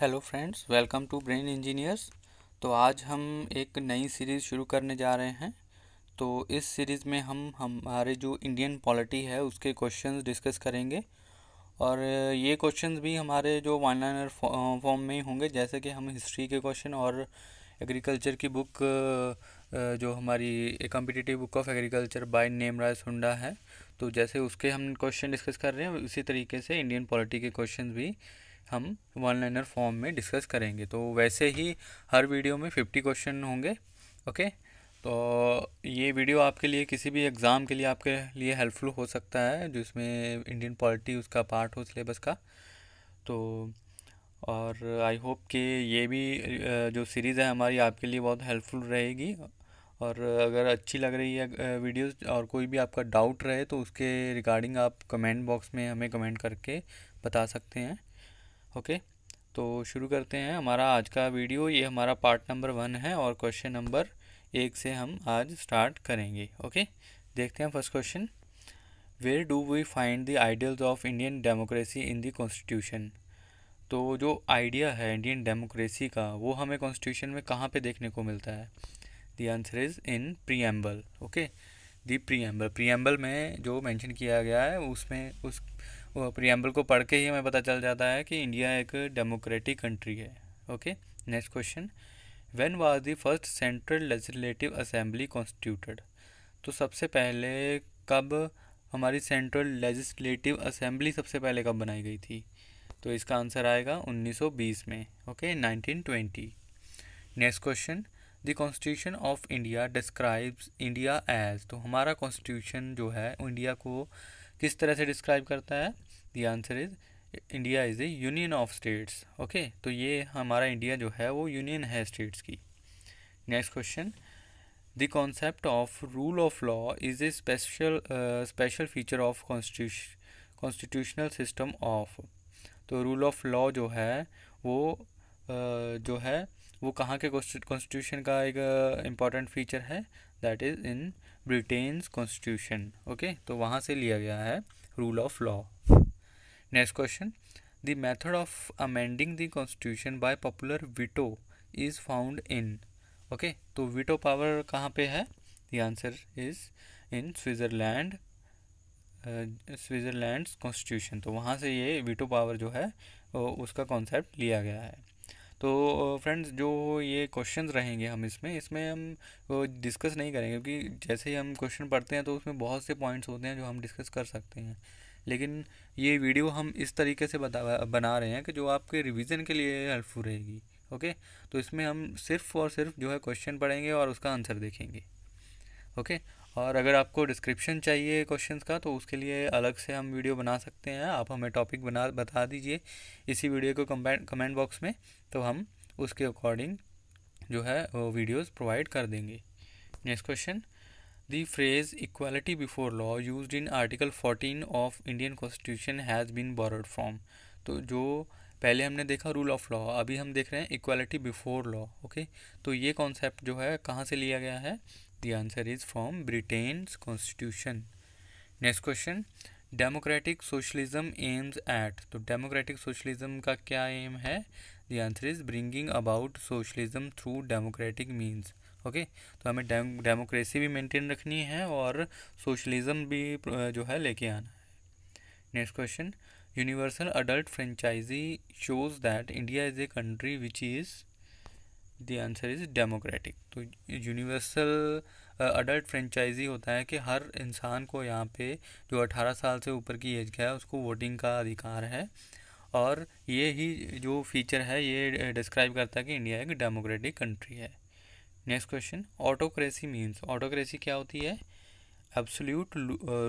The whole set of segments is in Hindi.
Hello friends welcome to brain engineers तो आज हम एक नई सीरीज़ शुरू करने जा रहे हैं तो इस सीरीज़ में हम हमारे जो इंडियन पॉलिटी है उसके क्वेश्चंस डिस्कस करेंगे और ये क्वेश्चंस भी हमारे जो वन लाइनर फॉर्म में ही होंगे जैसे कि हम हिस्ट्री के क्वेश्चन और एग्रीकल्चर की बुक जो हमारी competitive book of agriculture by Nemraj Hooda है तो जैसे उसके हम क्वेश्चन डिस्कस कर रहे हैं उसी तरीके से इंडियन पॉलिटी के क्वेश्चन भी हम वन लाइनर फॉर्म में डिस्कस करेंगे तो वैसे ही हर वीडियो में फिफ्टी क्वेश्चन होंगे ओके तो ये वीडियो आपके लिए किसी भी एग्ज़ाम के लिए आपके लिए हेल्पफुल हो सकता है जिसमें इंडियन पॉलिटी उसका पार्ट हो सिलेबस का तो और आई होप कि ये भी जो सीरीज़ है हमारी आपके लिए बहुत हेल्पफुल रहेगी और अगर अच्छी लग रही है वीडियोस और कोई भी आपका डाउट रहे तो उसके रिगार्डिंग आप कमेंट बॉक्स में हमें कमेंट करके बता सकते हैं ओके तो शुरू करते हैं हमारा आज का वीडियो ये हमारा पार्ट नंबर वन है और क्वेश्चन नंबर एक से हम आज स्टार्ट करेंगे ओके देखते हैं first question where do we find the ideals of Indian democracy in the constitution तो जो आइडिया है इंडियन डेमोक्रेसी का वो हमें कॉन्स्टिट्यूशन में कहाँ पे देखने को मिलता है the answer is in preamble okay the preamble preamble में जो मेंशन किया गया है उसमें उस प्रियम्बल को पढ़ के ही हमें पता चल जाता है कि इंडिया एक डेमोक्रेटिक कंट्री है okay next question when was the first central legislative assembly constituted तो सबसे पहले कब हमारी सेंट्रल लेजिस्लेटिव असेंबली सबसे पहले कब बनाई गई थी तो इसका आंसर आएगा 1920 में okay okay, 1920 next question the constitution of India describes India as तो हमारा कॉन्स्टिट्यूशन जो है इंडिया को किस तरह से डिस्क्राइब करता है the answer is India is a union of states okay तो ये हमारा इंडिया जो है वो यूनियन है स्टेट्स की next question the concept of rule of law is a special special feature of constitutional system of तो रूल ऑफ लॉ जो है वो uh, जो है वो कहाँ के कॉन्स्टिट्यूशन का एक इम्पॉर्टेंट uh, फीचर है that is in Britain's constitution okay तो वहाँ से लिया गया है rule of law next question the method of amending the constitution by popular veto is found in okay तो विटो पावर कहाँ पे है the answer is in Switzerland Switzerland constitution तो वहाँ से ये विटो पावर जो है उसका कॉन्सेप्ट लिया गया है तो फ्रेंड्स जो ये क्वेश्चन रहेंगे हम इसमें इसमें हम डिस्कस नहीं करेंगे क्योंकि जैसे ही हम क्वेश्चन पढ़ते हैं तो उसमें बहुत से पॉइंट्स होते हैं जो हम डिस्कस कर सकते हैं लेकिन ये वीडियो हम इस तरीके से बता बना रहे हैं कि जो आपके रिवीजन के लिए हेल्पफुल रहेगी ओके तो इसमें हम सिर्फ और सिर्फ जो है क्वेश्चन पढ़ेंगे और उसका आंसर देखेंगे ओके और अगर आपको डिस्क्रिप्शन चाहिए क्वेश्चंस का तो उसके लिए अलग से हम वीडियो बना सकते हैं आप हमें टॉपिक बना बता दीजिए इसी वीडियो को कमेंट बॉक्स में तो हम उसके अकॉर्डिंग जो है वो वीडियोज़ प्रोवाइड कर देंगे next question the phrase equality before law use in article fourteen of Indian constitution has been borrowed from तो जो पहले हमने देखा रूल ऑफ लॉ अभी हम देख रहे हैं इक्वालिटी बिफोर लॉ ओके तो ये कॉन्सेप्ट जो है कहाँ से लिया गया है The answer is from Britain's constitution. Next question democratic socialism aims at तो डेमोक्रेटिक सोशलिज्म का क्या एम है the answer is bringing about socialism through democratic means okay तो हमें डेमोक्रेसी भी मेंटेन रखनी है और सोशलिज्म भी जो है लेके आना है next question universal adult franchise shows that India is a country which is the answer is democratic तो यूनिवर्सल अडल्ट फ्रेंचाइजी होता है कि हर इंसान को यहाँ पे जो 18 साल से ऊपर की एज का है उसको वोटिंग का अधिकार है और ये ही जो फीचर है ये डिस्क्राइब करता है कि इंडिया एक डेमोक्रेटिक कंट्री है next question autocracy means autocracy क्या होती है एब्सोल्यूट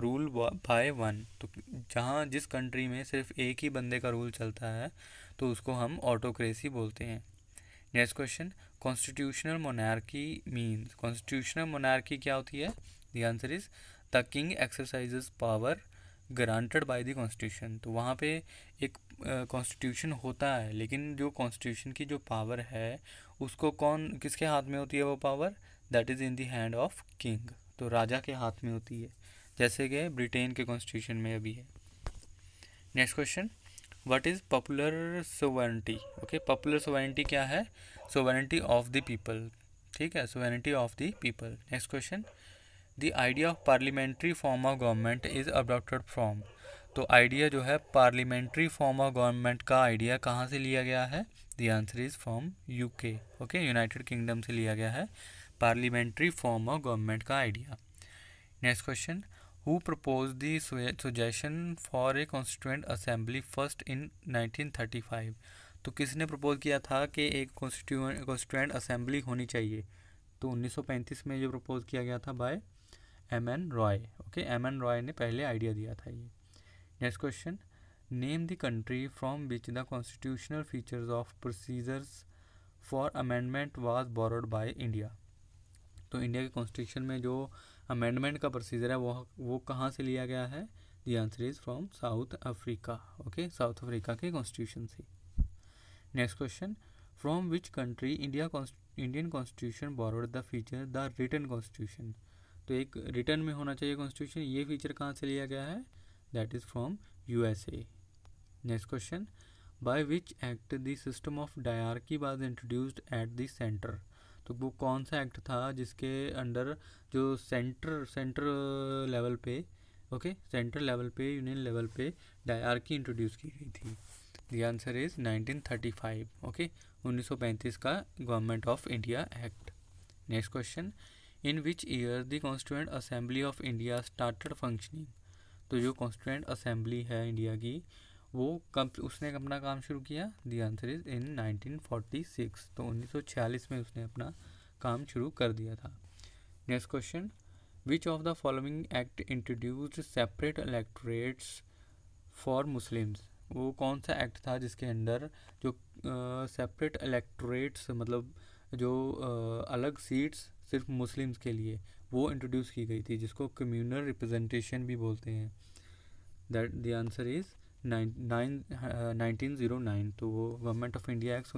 रूल बाय वन तो जहाँ जिस कंट्री में सिर्फ एक ही बंदे का रूल चलता है तो उसको हम ऑटोक्रेसी बोलते हैं next question constitutional monarchy means constitutional monarchy क्या होती है the answer is the king exercise power granted by the constitution तो वहाँ पे एक कॉन्स्टिट्यूशन uh, होता है लेकिन जो कॉन्स्टिट्यूशन की जो पावर है उसको कौन किसके हाथ में होती है वो power that is in the hand of king तो राजा के हाथ में होती है जैसे कि ब्रिटेन के कॉन्स्टिट्यूशन में अभी है next question what is popular sovereignty okay popular sovereignty क्या है सोवेनिटी ऑफ द पीपल ठीक है sovereignty of the people next question the idea of parliamentary form of government is adopted from तो आइडिया जो है पार्लियामेंट्री फॉर्म ऑफ गवर्नमेंट का आइडिया कहाँ से लिया गया है the answer is from UK okay United Kingdom से लिया गया है पार्लियामेंट्री फॉर्म ऑफ गवर्नमेंट का idea next question who proposed the suggestion for a constituent assembly first in 1935 तो किसने प्रपोज किया था कि एक कॉन्स्टिट्यूएंट असेंबली होनी चाहिए तो 1935 में जो प्रपोज किया गया था by M N Roy okay M N Roy ने पहले आइडिया दिया था ये next question name the country from which the constitutional features of procedures for amendment was borrowed by India तो इंडिया के कॉन्स्टिट्यूशन में जो अमेंडमेंट का प्रोसीजर है वो वो कहाँ से लिया गया है the answer is from South Africa okay South Africa के कॉन्स्टिट्यूशन से next question from which country India Indian constitution borrowed the feature the written constitution तो एक रिटर्न में होना चाहिए कॉन्स्टिट्यूशन ये फीचर कहाँ से लिया गया है that is from a next question by which act the system of diarchy was introduced at the centre तो वो कौन सा एक्ट था जिसके अंडर जो सेंटर सेंटर लेवल पे ओके सेंटर लेवल पे यूनियन लेवल पे डायरकी इंट्रोड्यूस की गई थी दी आंसर इज 1935 ओके 1935 का government of India act next question in which year the constituent assembly of India started functioning तो जो कॉन्स्टिट्यूंट असेंबली है इंडिया की वो कब उसने अपना काम शुरू किया दी आंसर इज़ इन 1946 तो 1946 में उसने अपना काम शुरू कर दिया था next question which of the following act introduced separate electorates for Muslims वो कौन सा एक्ट था जिसके अंदर जो सेपरेट uh, इलेक्ट्रेट्स मतलब जो uh, अलग सीट्स सिर्फ मुस्लिम्स के लिए वो इंट्रोड्यूस की गई थी जिसको कम्यूनल रिप्रेजेंटेशन भी बोलते हैं दैट द आंसर इज़ हाँ, नाइनटीन ज़ीरो नाइन तो वो government of India act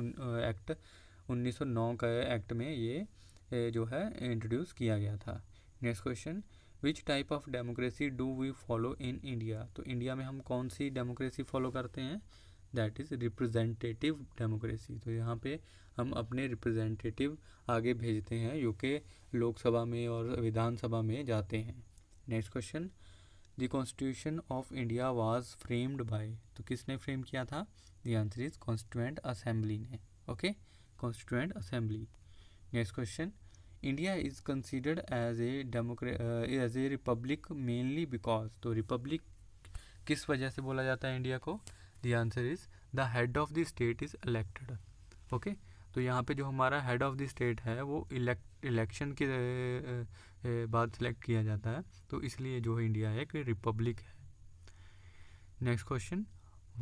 act उन्नीस सौ नौ का एक्ट में ये जो है इंट्रोड्यूस किया गया था next question which type of democracy do we follow in India तो इंडिया में हम कौन सी डेमोक्रेसी फॉलो करते हैं दैट इज़ रिप्रेजेंटेटिव डेमोक्रेसी तो यहाँ पे हम अपने रिप्रेजेंटेटिव आगे भेजते हैं जो कि लोकसभा में और विधानसभा में जाते हैं next question the constitution of India was framed by तो किसने फ्रेम किया था the answer is constituent assembly ने okay constituent assembly next question India is considered as a democracy as a republic mainly because तो रिपब्लिक किस वजह से बोला जाता है इंडिया को the answer is the head of the state is elected okay तो यहाँ पे जो हमारा हेड ऑफ़ द स्टेट है वो इलेक्ट इलेक्शन के uh, बाद सेलेक्ट किया जाता है तो इसलिए जो इंडिया एक रिपब्लिक है next question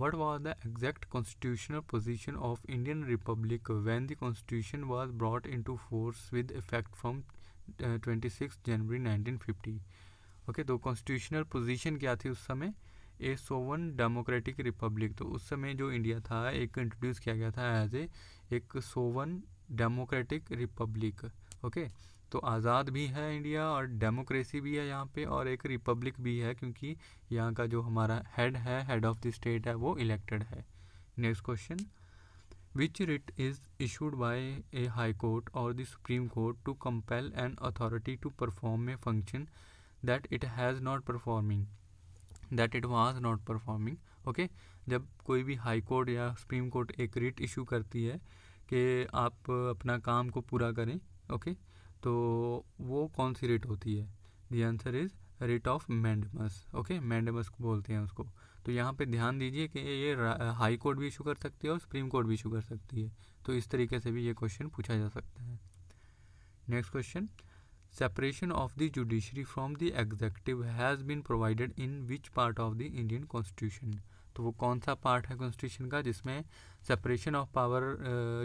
what the exact constitutional position of Indian republic republic the constitution was brought into force with effect from twenty six January fifty okay तो कॉन्स्टिट्यूशनल पोजिशन क्या थी उस समय ए सोवन डेमोक्रेटिक रिपब्लिक तो उस समय जो इंडिया था एक इंट्रोड्यूस किया गया था एज ए एक सोवन डेमोक्रेटिक रिपब्लिक ओके तो आज़ाद भी है इंडिया और डेमोक्रेसी भी है यहाँ पे और एक रिपब्लिक भी है क्योंकि यहाँ का जो हमारा हेड है हेड ऑफ द स्टेट है वो इलेक्टेड है next question which writ is issued by a high court और the supreme court to compel an authority to perform a function that it has not performing that it was not performing okay जब कोई भी हाई कोर्ट या सुप्रीम कोर्ट एक रिट इशू करती है कि आप अपना काम को पूरा करें ओके okay? तो वो कौन सी रेट होती है the answer is writ of mandamus okay mandamus बोलते हैं उसको तो यहाँ पे ध्यान दीजिए कि ये हाई कोर्ट भी इशू कर सकती है और सुप्रीम कोर्ट भी इशू कर सकती है तो इस तरीके से भी ये क्वेश्चन पूछा जा सकता है next question separation of the judiciary from the executive has been provided in which part of the Indian constitution तो वो कौन सा पार्ट है कॉन्स्टिट्यूशन का जिसमें सेपरेशन ऑफ पावर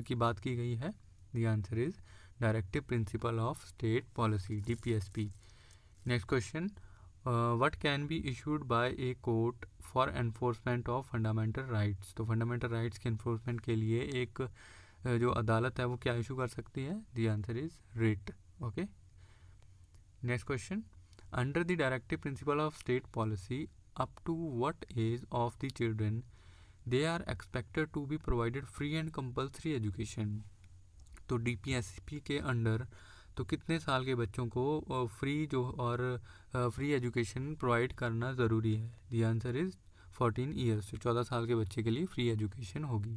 की बात की गई है the answer is directive principle of state policy D next question what can be issued by a court for enforcement of fundamental rights तो फंडामेंटल राइट्स के एनफोर्समेंट के लिए एक uh, जो अदालत है वो क्या इशू कर सकती है the answer is writ okay next question under the directive principle of state policy up to what age of the children they are expected to be provided free and compulsory education तो डी के अंडर तो कितने साल के बच्चों को फ्री जो और फ्री एजुकेशन प्रोवाइड करना ज़रूरी है the answer is fourteen years तो चौदह साल के बच्चे के लिए फ्री एजुकेशन होगी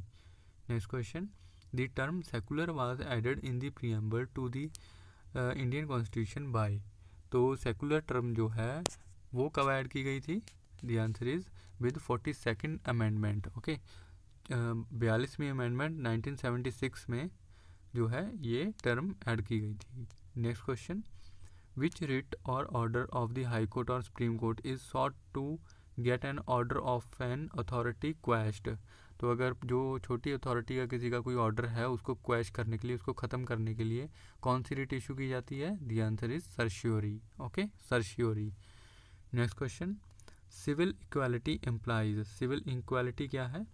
next question the term secular was added in the preamble to the Indian constitution by तो सेकुलर टर्म जो है वो कब ऐड की गई थी the answer is with forty second amendment okay बयालीसवीं अमेंडमेंट सिक्स में जो है ये टर्म ऐड की गई थी नेक्स्ट क्वेश्चन विच रिट और order of the high court और supreme court is sought to get an order of an authority quest तो अगर जो छोटी अथॉरिटी का किसी का कोई ऑर्डर है उसको क्वेश करने के लिए उसको ख़त्म करने के लिए कौन सी रिट इशू की जाती है the answer is certiorari okay certiorari next question civil equality implies civil equality क्या है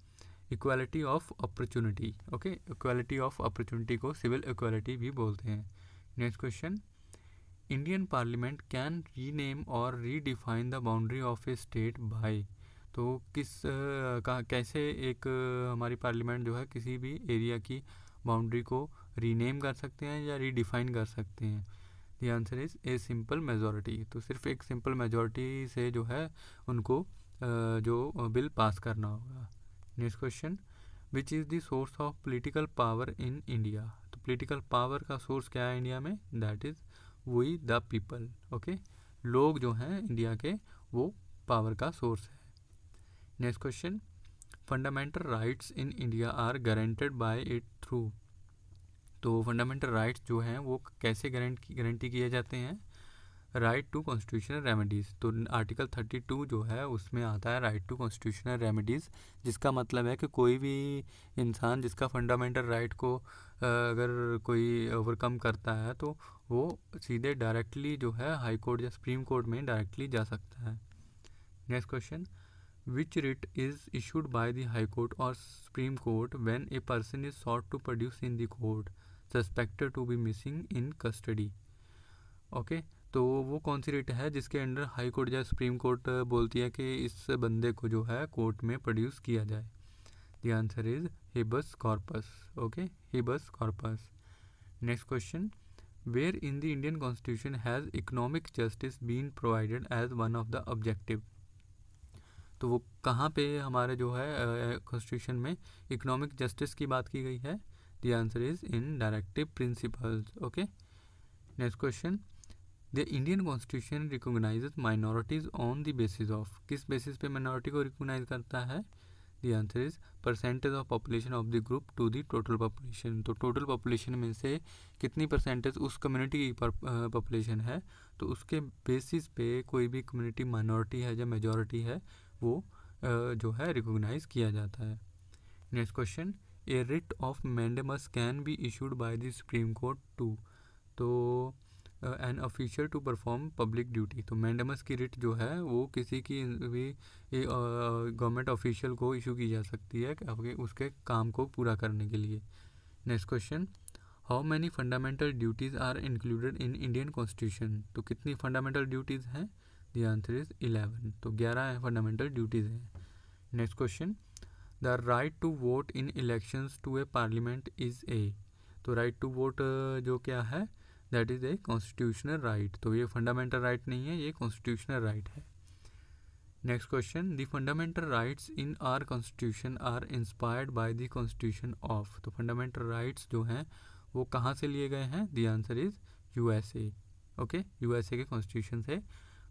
equality of opportunity okay equality of opportunity को सिविल इक्वालिटी भी बोलते हैं next question Indian parliament can rename और redefine the boundary of a state by तो किस का कैसे एक हमारी पार्लियामेंट जो है किसी भी एरिया की बाउंड्री को रीनेम कर सकते हैं या रीडिफाइन कर सकते हैं the answer is a simple majority तो सिर्फ एक सिंपल मेजोरिटी से जो है उनको जो बिल पास करना होगा नेक्स्ट क्वेश्चन विच इज़ दोर्स source of political power in India तो पोलिटिकल पावर का सोर्स क्या है इंडिया में that is we the people okay लोग जो हैं इंडिया के वो पावर का सोर्स है next question fundamental rights in India are guaranteed by it through तो फंडामेंटल राइट्स जो हैं वो कैसे गारंटी गारंटी किए जाते हैं राइट टू कॉन्स्टिट्यूशनल रेमेडीज़ तो आर्टिकल थर्टी टू जो है उसमें आता है राइट टू कॉन्स्टिट्यूशनल रेमेडीज़ जिसका मतलब है कि कोई भी इंसान जिसका फंडामेंटल राइट को अगर कोई ओवरकम करता है तो वो सीधे डायरेक्टली जो है हाई कोर्ट या सुप्रीम कोर्ट में डायरेक्टली जा सकता है next question which writ is issued by the high court और supreme court when a person is sought to produce in the court suspected to be missing in custody okay okay? तो वो कौन सी रेट है जिसके अंडर हाई कोर्ट या सुप्रीम कोर्ट बोलती है कि इस बंदे को जो है कोर्ट में प्रोड्यूस किया जाए the answer is habeas corpus okay habeas corpus next question where in the Indian constitution has economic justice been provided as one of the objective तो वो कहाँ पे हमारे जो है कॉन्स्टिट्यूशन में इकोनॉमिक जस्टिस की बात की गई है the answer is in directive principles okay next question the Indian constitution recognise minorities on the basis of किस बेसिस पे माइनॉरिटी को रिकोगनाइज करता है the answer is percentage of population of the group to the total population तो टोटल पॉपुलेशन में से कितनी परसेंटेज उस कम्युनिटी की पॉपुलेशन है तो उसके बेसिस पे कोई भी कम्युनिटी माइनॉरिटी है या मेजॉरिटी है वो जो है रिकोगनाइज किया जाता है next question a writ of mandamus can be issued by the supreme court to तो an official to perform public duty तो मैंडमस की रिट जो है वो किसी की भी गवर्नमेंट ऑफिशियल को इशू की जा सकती है उसके काम को पूरा करने के लिए next question how many fundamental duties are included in Indian constitution तो कितनी फंडामेंटल ड्यूटीज़ हैं दी आंसर इज़ इलेवन तो ग्यारह फंडामेंटल ड्यूटीज़ हैं next question the right to vote in elections to a parliament is a तो राइट टू वोट जो क्या है that is a constitutional right तो ये फंडामेंटल राइट right नहीं है ये कॉन्स्टिट्यूशनल राइट right है next question the fundamental rights in our constitution are inspired by the constitution of तो फंडामेंटल राइट्स जो हैं वो कहाँ से लिए गए हैं the answer is USA okay USA के कॉन्स्टिट्यूशन से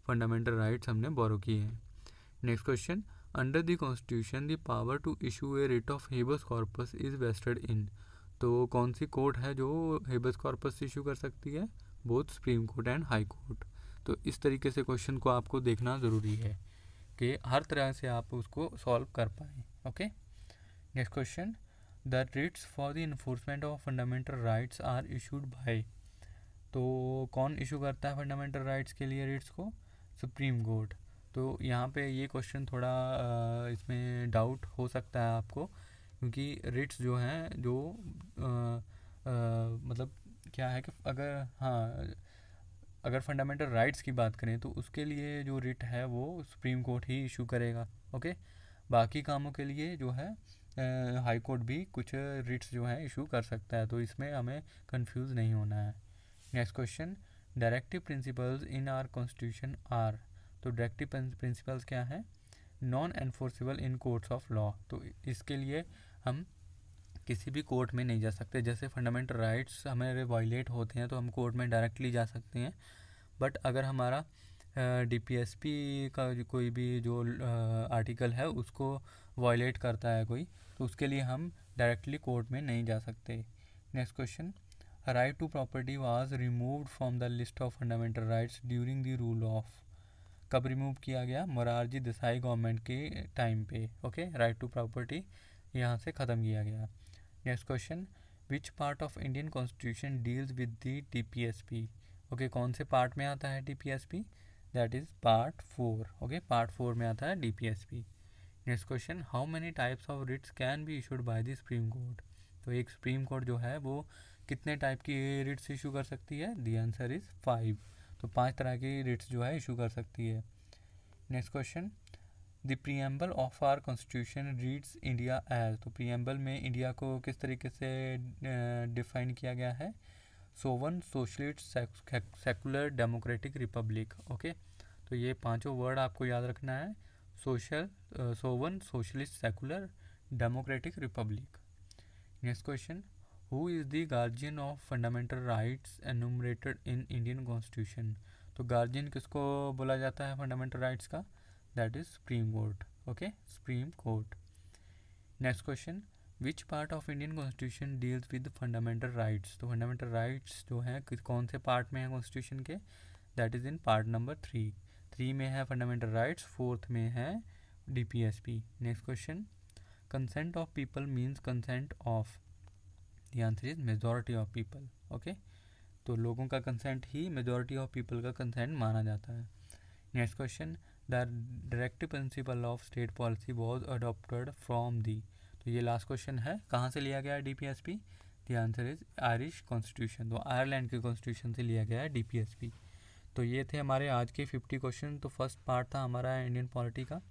फंडामेंटल राइट्स हमने बोरो किए हैं next question under the constitution the power to issue a writ of habeas corpus is vested in तो कौन सी कोर्ट है जो हेबस कॉर्पस इशू कर सकती है both supreme court and high court तो इस तरीके से क्वेश्चन को आपको देखना ज़रूरी है कि हर तरह से आप उसको सॉल्व कर पाएँ okay next question the writs for the enforcement of fundamental rights are issued by तो कौन इशू करता है फंडामेंटल राइट्स के लिए रिट्स को सुप्रीम कोर्ट तो यहाँ पे ये क्वेश्चन थोड़ा इसमें डाउट हो सकता है आपको क्योंकि रिट्स जो हैं जो आ, आ, मतलब क्या है कि अगर हाँ अगर फंडामेंटल राइट्स की बात करें तो उसके लिए जो रिट है वो सुप्रीम कोर्ट ही इशू करेगा ओके बाकी कामों के लिए जो है हाई कोर्ट भी कुछ रिट्स जो हैं इशू कर सकता है तो इसमें हमें कंफ्यूज नहीं होना है next question directive principles in our constitution are तो डायरेक्टिव प्रिंसिपल्स क्या हैं non enforceable in courts of law तो इसके लिए हम किसी भी कोर्ट में नहीं जा सकते जैसे फंडामेंटल राइट्स हमारे वायलेट होते हैं तो हम कोर्ट में डायरेक्टली जा सकते हैं बट अगर हमारा डीपीएसपी uh, का कोई भी जो uh, आर्टिकल है उसको वायलेट करता है कोई तो उसके लिए हम डायरेक्टली कोर्ट में नहीं जा सकते next question right to property was removed from the list of fundamental rights during the rule of कब रिमूव किया गया मोरारजी देसाई गवर्नमेंट के टाइम पे ओके राइट टू प्रॉपर्टी यहाँ से ख़त्म किया गया next question which part of Indian constitution deals with the T P S P okay कौन से पार्ट में आता है T P S P that is part four okay part four में आता है D P S P next question how many types of writs can be issued by the supreme court तो एक सुप्रीम कोर्ट जो है वो कितने टाइप की रिट्स इशू कर सकती है दी आंसर इज़ फाइव तो पांच तरह की रिट्स जो है इशू कर सकती है next question the preamble of our constitution reads India as तो प्रियम्बल में इंडिया को किस तरीके से डिफाइन किया गया है sovereign socialist secular democratic republic okay तो ये पांचों वर्ड आपको याद रखना है social sovereign socialist secular democratic republic next question who is the guardian of fundamental rights enumerated in Indian constitution तो गार्जियन किसको बोला जाता है फंडामेंटल राइट्स का that is supreme court okay supreme court next question which part of Indian constitution deals with fundamental rights तो फंडामेंटल राइट्स जो हैं कौन से पार्ट में है कॉन्स्टिट्यूशन के that is in part number three three में है फंडामेंटल राइट्स फोर्थ में है D P S P next question consent of people means consent of the answer is majority of people okay तो लोगों का कंसेंट ही मेजोरिटी ऑफ पीपल का कंसेंट माना जाता है next question the directive principle of state policy was adopted from the तो ये लास्ट क्वेश्चन है कहाँ से लिया गया है D P S P the answer is Irish constitution तो आयरलैंड के कॉन्स्टिट्यूशन से लिया गया है डी पी एस पी तो ये थे हमारे आज के फिफ्टी क्वेश्चन तो फर्स्ट पार्ट था हमारा इंडियन पॉलिटी का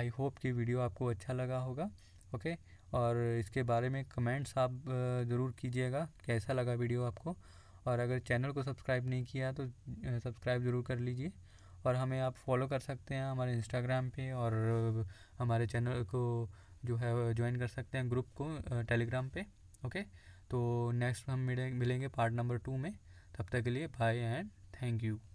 आई होप कि वीडियो आपको अच्छा लगा होगा ओके और इसके बारे में कमेंट्स आप ज़रूर कीजिएगा कैसा लगा वीडियो आपको और अगर चैनल को सब्सक्राइब नहीं किया तो सब्सक्राइब ज़रूर कर लीजिए और हमें आप फॉलो कर सकते हैं हमारे इंस्टाग्राम पे और हमारे चैनल को जो है ज्वाइन कर सकते हैं ग्रुप को टेलीग्राम पे ओके तो नेक्स्ट हम मिलेंगे पार्ट नंबर टू में तब तक के लिए बाय एंड थैंक यू